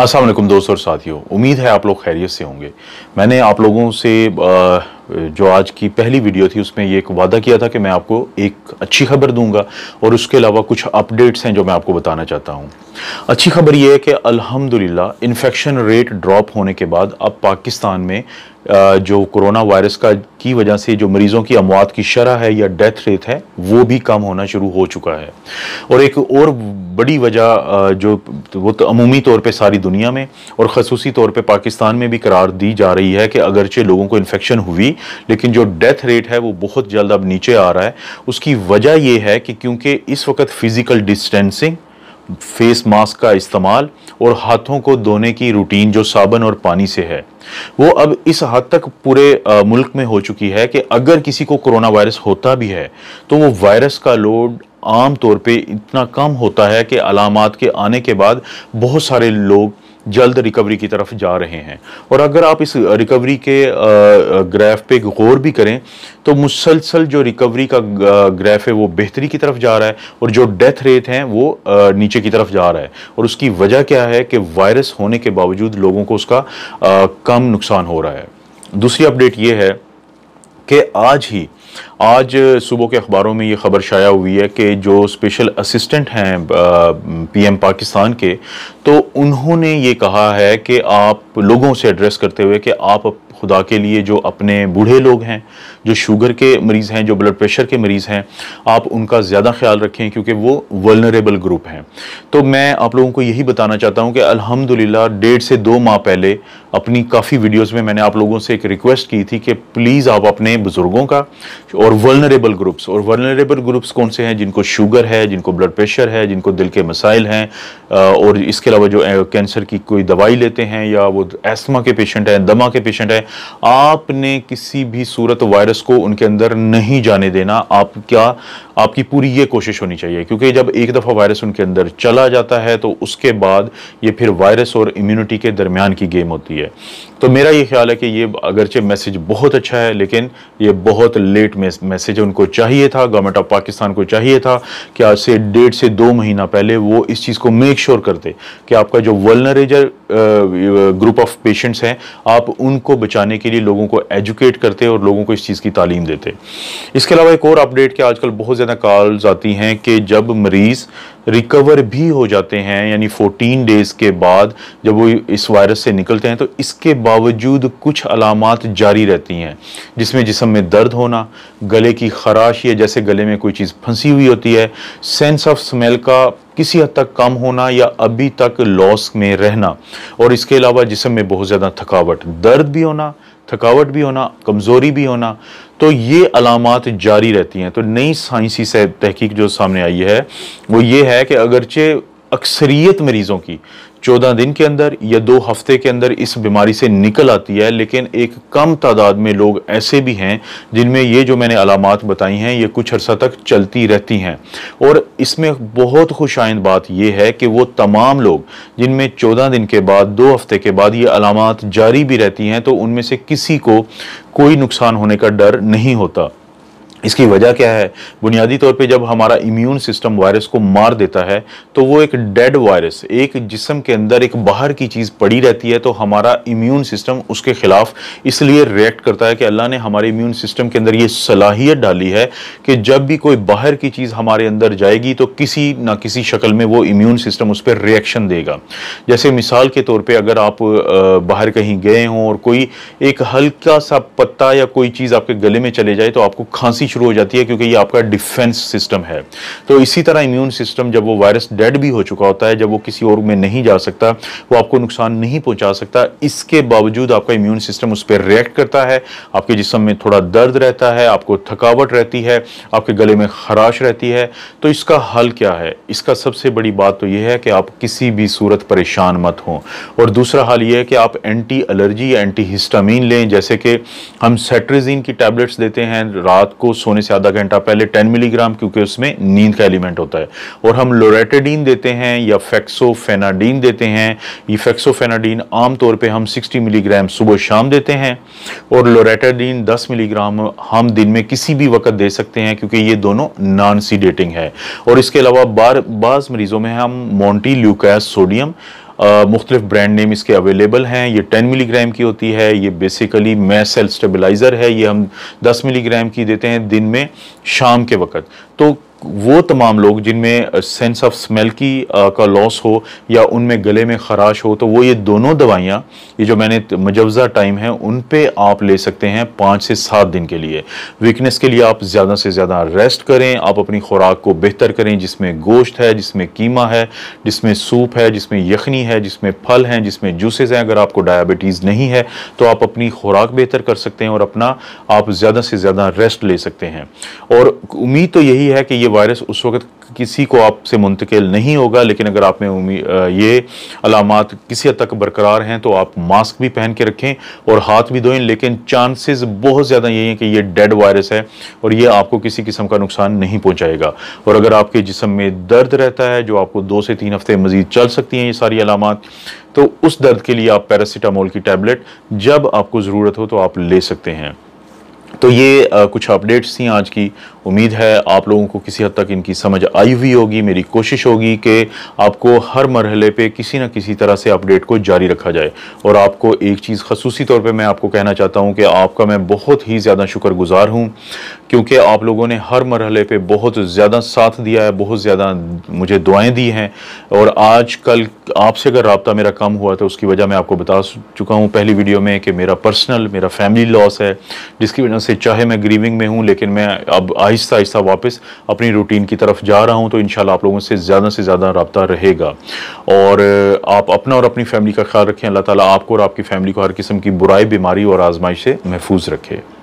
असलम दोस्तों और साथियों उम्मीद है आप लोग खैरियत से होंगे मैंने आप लोगों से जो आज की पहली वीडियो थी उसमें ये एक वादा किया था कि मैं आपको एक अच्छी खबर दूंगा और उसके अलावा कुछ अपडेट्स हैं जो मैं आपको बताना चाहता हूँ अच्छी खबर ये है कि अल्हम्दुलिल्लाह इन्फेक्शन रेट ड्रॉप होने के बाद अब पाकिस्तान में जो कोरोना वायरस का की वजह से जो मरीज़ों की अमवात की शरह है या डेथ रेट है वो भी कम होना शुरू हो चुका है और एक और बड़ी वजह जो वो तो अमूमी तौर पे सारी दुनिया में और खसूसी तौर पे पाकिस्तान में भी करार दी जा रही है कि अगरचे लोगों को इन्फेक्शन हुई लेकिन जो डेथ रेट है वो बहुत जल्द अब नीचे आ रहा है उसकी वजह यह है कि क्योंकि इस वक्त फ़िज़िकल डिस्टेंसिंग फेस मास्क का इस्तेमाल और हाथों को धोने की रूटीन जो साबन और पानी से है वो अब इस हद तक पूरे मुल्क में हो चुकी है कि अगर किसी को कोरोना वायरस होता भी है तो वो वायरस का लोड आम तौर पे इतना कम होता है कि अलामत के आने के बाद बहुत सारे लोग जल्द रिकवरी की तरफ जा रहे हैं और अगर आप इस रिकवरी के ग्राफ पे गौर भी करें तो मुसलसल जो रिकवरी का ग्राफ है वो बेहतरी की तरफ जा रहा है और जो डेथ रेट हैं वो नीचे की तरफ जा रहा है और उसकी वजह क्या है कि वायरस होने के बावजूद लोगों को उसका कम नुकसान हो रहा है दूसरी अपडेट ये है कि आज ही आज सुबह के अखबारों में ये ख़बर शाया हुई है कि जो स्पेशल असिस्टेंट हैं पीएम पाकिस्तान के तो उन्होंने ये कहा है कि आप लोगों से एड्रेस करते हुए कि आप खुदा के लिए जो अपने बूढ़े लोग हैं जो शुगर के मरीज़ हैं जो ब्लड प्रेशर के मरीज़ हैं आप उनका ज़्यादा ख्याल रखें क्योंकि वो वलनरेबल ग्रुप हैं तो मैं आप लोगों को यही बताना चाहता हूँ कि अल्हम्दुलिल्लाह डेढ़ से दो माह पहले अपनी काफ़ी वीडियोस में मैंने आप लोगों से एक रिक्वेस्ट की थी कि प्लीज़ आप अपने बुज़ुर्गों का और वलनरेबल ग्रुप्स और वर्नरेबल ग्रुप्स कौन से हैं जिनको शुगर है जिनको ब्लड प्रेशर है जिनको दिल के मसाइल हैं और इसके अलावा जो कैंसर की कोई दवाई लेते हैं या वो एस्मा के पेशेंट हैं दमा के पेशेंट हैं आपने किसी भी सूरत वायरस को उनके अंदर नहीं जाने देना आप क्या आपकी पूरी ये कोशिश होनी चाहिए क्योंकि जब एक दफ़ा वायरस उनके अंदर चला जाता है तो उसके बाद ये फिर वायरस और इम्यूनिटी के दरमियान की गेम होती है तो मेरा ये ख्याल है कि ये अगरचे मैसेज बहुत अच्छा है लेकिन ये बहुत लेट मैसेज उनको चाहिए था गवर्नमेंट ऑफ पाकिस्तान को चाहिए था कि आज से डेढ़ से दो महीना पहले वो इस चीज़ को मेक श्योर करते कि आपका जो वलनरेजर ग्रुप ऑफ पेशेंट्स हैं आप उनको बचाने के लिए लोगों को एजुकेट करते और लोगों को इस चीज़ की तालीम देते इसके अलावा एक और अपडेट के आजकल बहुत ज़्यादा कॉल्स आती हैं कि जब मरीज़ रिकवर भी हो जाते हैं यानी 14 डेज़ के बाद जब वो इस वायरस से निकलते हैं तो इसके बावजूद कुछ अलामत जारी रहती हैं जिसमें जिसम में दर्द होना गले की खराश या जैसे गले में कोई चीज़ फंसी हुई होती है सेंस ऑफ स्मेल का किसी हद तक कम होना या अभी तक लॉस में रहना और इसके अलावा जिसम में बहुत ज़्यादा थकावट दर्द भी होना थकावट भी होना कमज़ोरी भी होना तो ये अलामत जारी रहती हैं तो नई साइंसी से तहकीक जो सामने आई है वो ये है कि अगरचे अक्सरियत मरीज़ों की चौदह दिन के अंदर या दो हफ्ते के अंदर इस बीमारी से निकल आती है लेकिन एक कम तादाद में लोग ऐसे भी हैं जिनमें ये जो मैंने अलामत बताई हैं ये कुछ अर्सा तक चलती रहती हैं और इसमें बहुत खुशाइंद बात यह है कि वो तमाम लोग जिनमें चौदह दिन के बाद दो हफ्ते के बाद ये अलामत जारी भी रहती हैं तो उनमें से किसी को कोई नुकसान होने का डर नहीं होता इसकी वजह क्या है बुनियादी तौर पे जब हमारा इम्यून सिस्टम वायरस को मार देता है तो वो एक डेड वायरस एक जिसम के अंदर एक बाहर की चीज़ पड़ी रहती है तो हमारा इम्यून सिस्टम उसके ख़िलाफ़ इसलिए रिएक्ट करता है कि अल्लाह ने हमारे इम्यून सिस्टम के अंदर ये सलाहियत डाली है कि जब भी कोई बाहर की चीज़ हमारे अंदर जाएगी तो किसी ना किसी शक्ल में वो इम्यून सिस्टम उस पर रिएक्शन देगा जैसे मिसाल के तौर पर अगर आप बाहर कहीं गए हों और कोई एक हल्का सा पत्ता या कोई चीज़ आपके गले में चले जाए तो आपको खांसी इसकी शुरू हो जाती है क्योंकि ये आपका डिफेंस सिस्टम है तो इसी तरह इम्यून सिस्टम जब वो वायरस डेड भी हो चुका होता है जब वो किसी और में नहीं जा सकता वो आपको नुकसान नहीं पहुंचा सकता इसके बावजूद आपका इम्यून सिस्टम उस पर रिएक्ट करता है आपके जिसम में थोड़ा दर्द रहता है आपको थकावट रहती है आपके गले में खराश रहती है तो इसका हल क्या है इसका सबसे बड़ी बात तो यह है कि आप किसी भी सूरत परेशान मत हों और दूसरा हाल यह है कि आप एंटी एलर्जी या एंटी हिस्टामिन लें जैसे कि हम सेट्रेजीन की टैबलेट्स देते हैं रात को रोज सोने से आधा घंटा पहले 10 मिलीग्राम क्योंकि उसमें नींद का एलिमेंट होता है और हम लोरेटेडीन देते हैं या फैक्सोफेनाडीन देते हैं ये फैक्सोफेनाडीन आमतौर पर हम सिक्सटी मिलीग्राम सुबह शाम देते हैं और लोरेटेडीन दस मिलीग्राम हम दिन में किसी भी वक्त दे सकते हैं क्योंकि ये दोनों नॉन सीडेटिंग है और इसके अलावा बार बाज़ मरीज़ों में हम मोन्टी ल्यूकैस सोडियम मुख्तलिफ ब्रांड नेम इसके अवेलेबल हैं ये 10 मिलीग्राम की होती है ये बेसिकली मै सेल स्टेबलाइज़र है ये हम 10 मिलीग्राम की देते हैं दिन में शाम के वक्त तो वो तमाम लोग जिनमें सेंस ऑफ स्मेल की आ, का लॉस हो या उनमें गले में खराश हो तो वो ये दोनों दवाइयाँ ये जो मैंने मुजवज़ा टाइम है उन पे आप ले सकते हैं पाँच से सात दिन के लिए वीकनेस के लिए आप ज़्यादा से ज़्यादा रेस्ट करें आप अपनी खुराक को बेहतर करें जिसमें गोश्त है जिसमें कीमा है जिसमें सूप है जिसमें यखनी है जिसमें फल हैं जिसमें जूसेज़ हैं अगर आपको डायबिटीज़ नहीं है तो आप अपनी खुराक बेहतर कर सकते हैं और अपना आप ज़्यादा से ज़्यादा रेस्ट ले सकते हैं और उम्मीद तो यही है कि ये ये वायरस उस वक्त किसी को आपसे मुंतकिल नहीं होगा लेकिन अगर आप में उम्मीद ये अलामत किसी हद तक बरकरार हैं तो आप मास्क भी पहन के रखें और हाथ भी धोएं लेकिन चांसेस बहुत ज़्यादा यही हैं कि ये डेड वायरस है और ये आपको किसी किस्म का नुकसान नहीं पहुँचाएगा और अगर आपके जिसम में दर्द रहता है जो आपको दो से तीन हफ्ते मज़ीद चल सकती हैं ये सारी अलामत तो उस दर्द के लिए आप पैरासीटामोल की टैबलेट जब आपको ज़रूरत हो तो आप ले सकते हैं तो ये आ, कुछ अपडेट्स थी आज की उम्मीद है आप लोगों को किसी हद तक इनकी समझ आई हुई होगी मेरी कोशिश होगी कि आपको हर मरहले पे किसी ना किसी तरह से अपडेट को जारी रखा जाए और आपको एक चीज़ खसूसी तौर पे मैं आपको कहना चाहता हूँ कि आपका मैं बहुत ही ज़्यादा शुक्रगुजार हूँ क्योंकि आप लोगों ने हर मरहले पे बहुत ज़्यादा साथ दिया है बहुत ज़्यादा मुझे दुआएँ दी हैं और आज कल आपसे अगर रबता मेरा कम हुआ तो उसकी वजह मैं आपको बता चुका हूँ पहली वीडियो में कि मेरा पर्सनल मेरा फैमिली लॉस है जिसकी वजह से चाहे मैं ग्रीविंग में हूँ लेकिन मैं अब आई आहिस्ता आहिस्ता वापस अपनी रूटीन की तरफ जा रहा हूँ तो इन आप लोगों से ज़्यादा से ज़्यादा रबता रहेगा और आप अपना और अपनी फैमिली का ख्याल रखें अल्लाह ताली आपको और आपकी फैमिली को हर किस्म की बुराई बीमारी और आजमाइश से महफूज रखे